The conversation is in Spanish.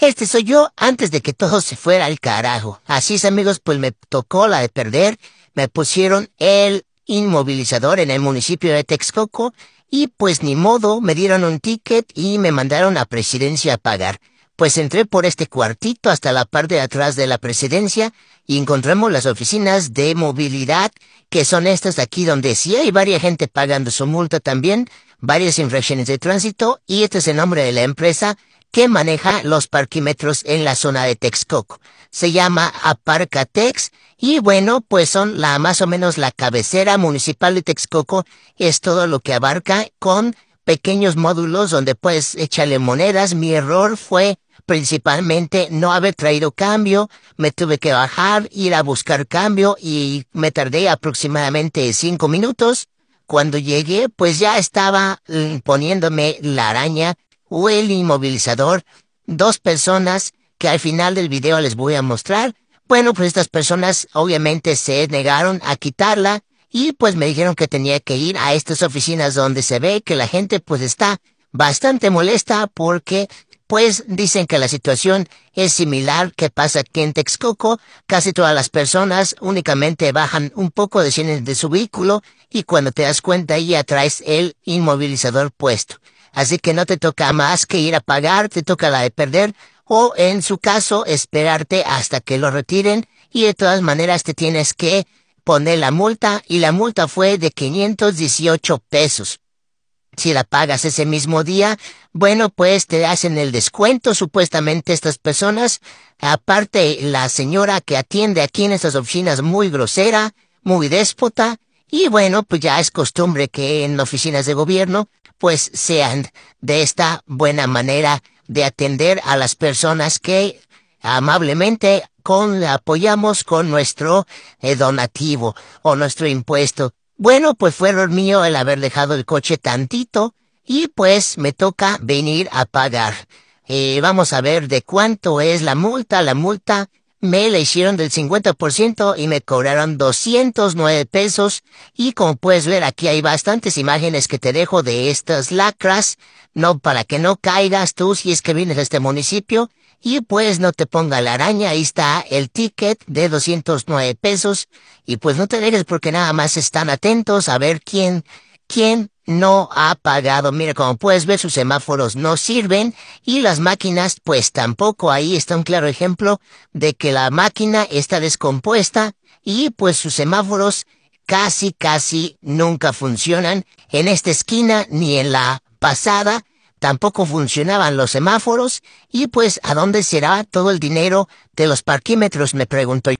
Este soy yo antes de que todo se fuera al carajo. Así es, amigos, pues me tocó la de perder. Me pusieron el inmovilizador en el municipio de Texcoco y pues ni modo, me dieron un ticket y me mandaron a presidencia a pagar. Pues entré por este cuartito hasta la parte de atrás de la presidencia y encontramos las oficinas de movilidad, que son estas de aquí donde sí hay varias gente pagando su multa también, varias infracciones de tránsito y este es el nombre de la empresa que maneja los parquímetros en la zona de Texcoco. Se llama Tex, y bueno, pues son la más o menos la cabecera municipal de Texcoco. Es todo lo que abarca con pequeños módulos donde puedes echarle monedas. Mi error fue principalmente no haber traído cambio, me tuve que bajar, ir a buscar cambio y me tardé aproximadamente cinco minutos. Cuando llegué, pues ya estaba mm, poniéndome la araña o el Inmovilizador, dos personas que al final del video les voy a mostrar. Bueno, pues estas personas obviamente se negaron a quitarla y pues me dijeron que tenía que ir a estas oficinas donde se ve que la gente pues está bastante molesta porque pues dicen que la situación es similar que pasa aquí en Texcoco. Casi todas las personas únicamente bajan un poco, de descienden de su vehículo y cuando te das cuenta ya traes el inmovilizador puesto. Así que no te toca más que ir a pagar, te toca la de perder o en su caso esperarte hasta que lo retiren y de todas maneras te tienes que poner la multa y la multa fue de 518 pesos. Si la pagas ese mismo día, bueno, pues te hacen el descuento supuestamente estas personas. Aparte, la señora que atiende aquí en estas oficinas muy grosera, muy déspota, y bueno, pues ya es costumbre que en oficinas de gobierno, pues sean de esta buena manera de atender a las personas que amablemente con, apoyamos con nuestro eh, donativo o nuestro impuesto. Bueno, pues fue error mío el haber dejado el coche tantito y pues me toca venir a pagar. Eh, vamos a ver de cuánto es la multa. La multa me le hicieron del 50% y me cobraron 209 pesos. Y como puedes ver, aquí hay bastantes imágenes que te dejo de estas lacras, no para que no caigas tú si es que vienes a este municipio. Y pues no te ponga la araña, ahí está el ticket de 209 pesos. Y pues no te dejes porque nada más están atentos a ver quién ¿Quién no ha pagado? Mira, como puedes ver, sus semáforos no sirven y las máquinas, pues tampoco. Ahí está un claro ejemplo de que la máquina está descompuesta y pues sus semáforos casi, casi nunca funcionan. En esta esquina ni en la pasada tampoco funcionaban los semáforos y pues ¿a dónde será todo el dinero de los parquímetros? Me pregunto